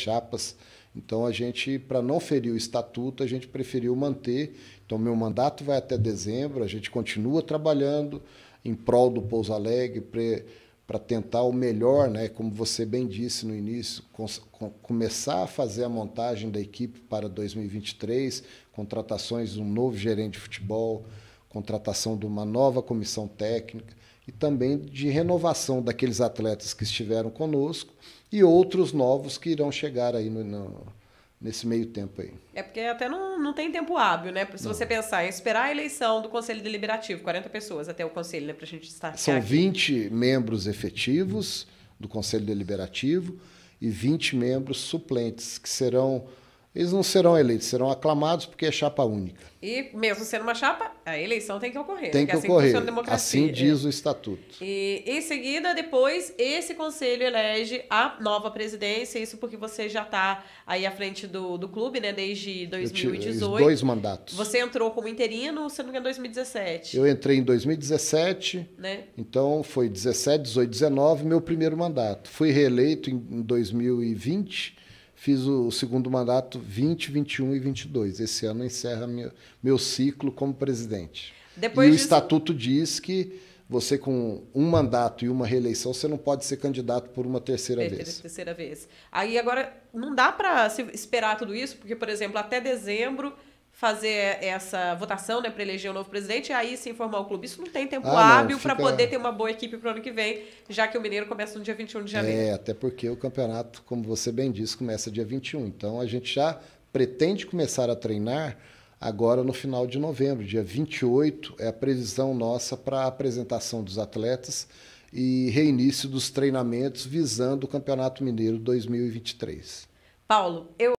chapas. Então a gente, para não ferir o estatuto, a gente preferiu manter. Então meu mandato vai até dezembro, a gente continua trabalhando em prol do Pouso Alegre para tentar o melhor, né? Como você bem disse no início, com, com, começar a fazer a montagem da equipe para 2023, contratações de um novo gerente de futebol, contratação de uma nova comissão técnica e também de renovação daqueles atletas que estiveram conosco e outros novos que irão chegar aí no, no nesse meio tempo aí. É porque até não, não tem tempo hábil, né? Se não. você pensar em esperar a eleição do Conselho Deliberativo, 40 pessoas até o Conselho, né? Para a gente estar São aqui. 20 membros efetivos do Conselho Deliberativo e 20 membros suplentes, que serão eles não serão eleitos, serão aclamados porque é chapa única. E mesmo sendo uma chapa, a eleição tem que ocorrer. Tem né? que, assim ocorrer. assim é. diz o estatuto. E em seguida, depois, esse conselho elege a nova presidência, isso porque você já está aí à frente do, do clube, né, desde 2018. Te, dois mandatos. Você entrou como interino, você não me em 2017. Eu entrei em 2017, né? então foi 17, 18, 19, meu primeiro mandato. Fui reeleito em 2020 Fiz o segundo mandato 20, 21 e 22. Esse ano encerra meu, meu ciclo como presidente. Depois e disso... o estatuto diz que você com um mandato e uma reeleição, você não pode ser candidato por uma terceira Perfeito, vez. Terceira vez. Aí agora não dá para esperar tudo isso, porque por exemplo, até dezembro fazer essa votação, né, para eleger o um novo presidente, e aí se informar o clube. Isso não tem tempo ah, hábil para poder ter uma boa equipe para o ano que vem, já que o Mineiro começa no dia 21 de janeiro. É, até porque o campeonato, como você bem disse, começa dia 21. Então a gente já pretende começar a treinar agora no final de novembro, dia 28 é a previsão nossa para a apresentação dos atletas e reinício dos treinamentos visando o Campeonato Mineiro 2023. Paulo, eu